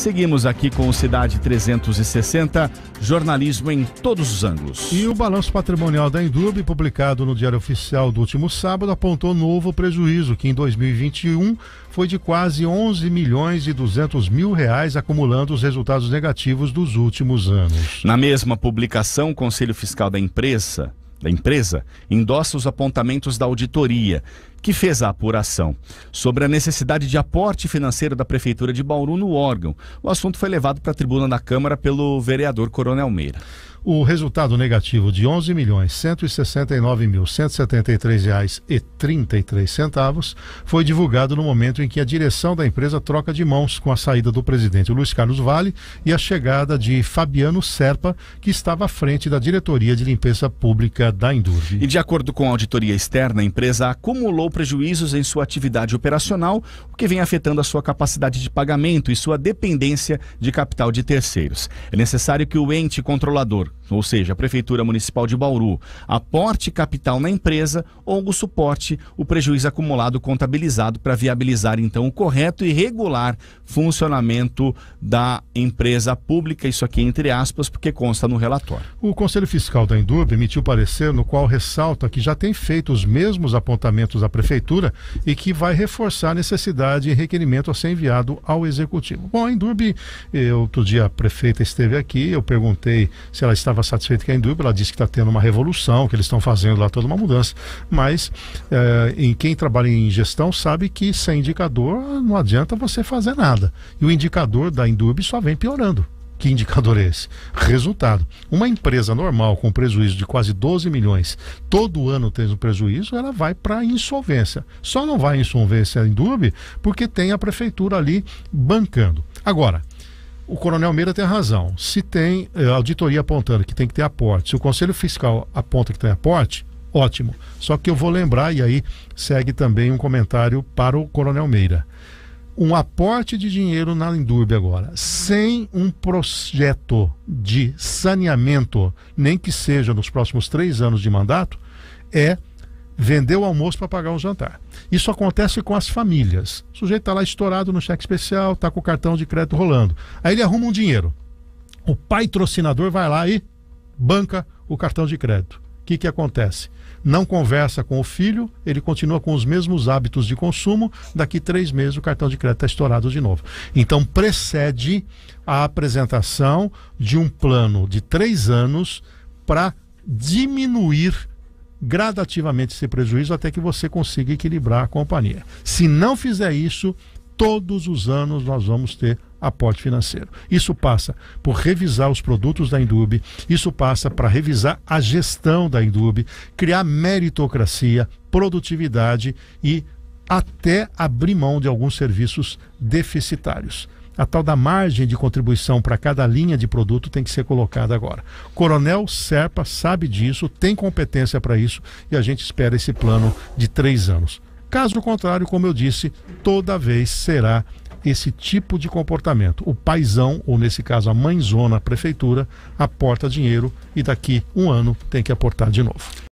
Seguimos aqui com o Cidade 360, jornalismo em todos os ângulos. E o balanço patrimonial da Indub, publicado no Diário Oficial do último sábado, apontou novo prejuízo, que em 2021 foi de quase 11 milhões e 200 mil reais, acumulando os resultados negativos dos últimos anos. Na mesma publicação, o Conselho Fiscal da Imprensa da empresa, endossa os apontamentos da auditoria, que fez a apuração sobre a necessidade de aporte financeiro da Prefeitura de Bauru no órgão. O assunto foi levado para a tribuna da Câmara pelo vereador Coronel Meira. O resultado negativo de onze milhões mil reais e centavos foi divulgado no momento em que a direção da empresa troca de mãos com a saída do presidente Luiz Carlos Vale e a chegada de Fabiano Serpa, que estava à frente da diretoria de limpeza pública da Indurve. E de acordo com a auditoria externa, a empresa acumulou prejuízos em sua atividade operacional, o que vem afetando a sua capacidade de pagamento e sua dependência de capital de terceiros. É necessário que o ente controlador ou seja, a Prefeitura Municipal de Bauru, aporte capital na empresa ou o suporte o prejuízo acumulado contabilizado para viabilizar, então, o correto e regular funcionamento da empresa pública, isso aqui entre aspas, porque consta no relatório. O Conselho Fiscal da Indúbia emitiu parecer no qual ressalta que já tem feito os mesmos apontamentos à Prefeitura e que vai reforçar a necessidade e requerimento a ser enviado ao Executivo. Bom, a Indurb, eh, outro dia a prefeita esteve aqui, eu perguntei se ela estava satisfeito com a Indúbia ela disse que está tendo uma revolução, que eles estão fazendo lá toda uma mudança. Mas é, em quem trabalha em gestão sabe que sem indicador não adianta você fazer nada. E o indicador da Indúbia só vem piorando. Que indicador é esse? Resultado. Uma empresa normal com prejuízo de quase 12 milhões, todo ano tendo um prejuízo, ela vai para insolvência. Só não vai insolvência a Indube porque tem a prefeitura ali bancando. Agora, o Coronel Meira tem razão. Se tem eh, auditoria apontando que tem que ter aporte, se o Conselho Fiscal aponta que tem aporte, ótimo. Só que eu vou lembrar, e aí segue também um comentário para o Coronel Meira. Um aporte de dinheiro na Indurbe agora, sem um projeto de saneamento, nem que seja nos próximos três anos de mandato, é vender o almoço para pagar o jantar. Isso acontece com as famílias. O sujeito está lá estourado no cheque especial, está com o cartão de crédito rolando. Aí ele arruma um dinheiro. O patrocinador vai lá e banca o cartão de crédito. O que, que acontece? Não conversa com o filho, ele continua com os mesmos hábitos de consumo. Daqui três meses o cartão de crédito está estourado de novo. Então precede a apresentação de um plano de três anos para diminuir gradativamente esse prejuízo até que você consiga equilibrar a companhia. Se não fizer isso, todos os anos nós vamos ter aporte financeiro. Isso passa por revisar os produtos da Indube. isso passa para revisar a gestão da Indube, criar meritocracia, produtividade e até abrir mão de alguns serviços deficitários. A tal da margem de contribuição para cada linha de produto tem que ser colocada agora. Coronel Serpa sabe disso, tem competência para isso e a gente espera esse plano de três anos. Caso contrário, como eu disse, toda vez será esse tipo de comportamento. O paizão, ou nesse caso a mãezona, a prefeitura, aporta dinheiro e daqui um ano tem que aportar de novo.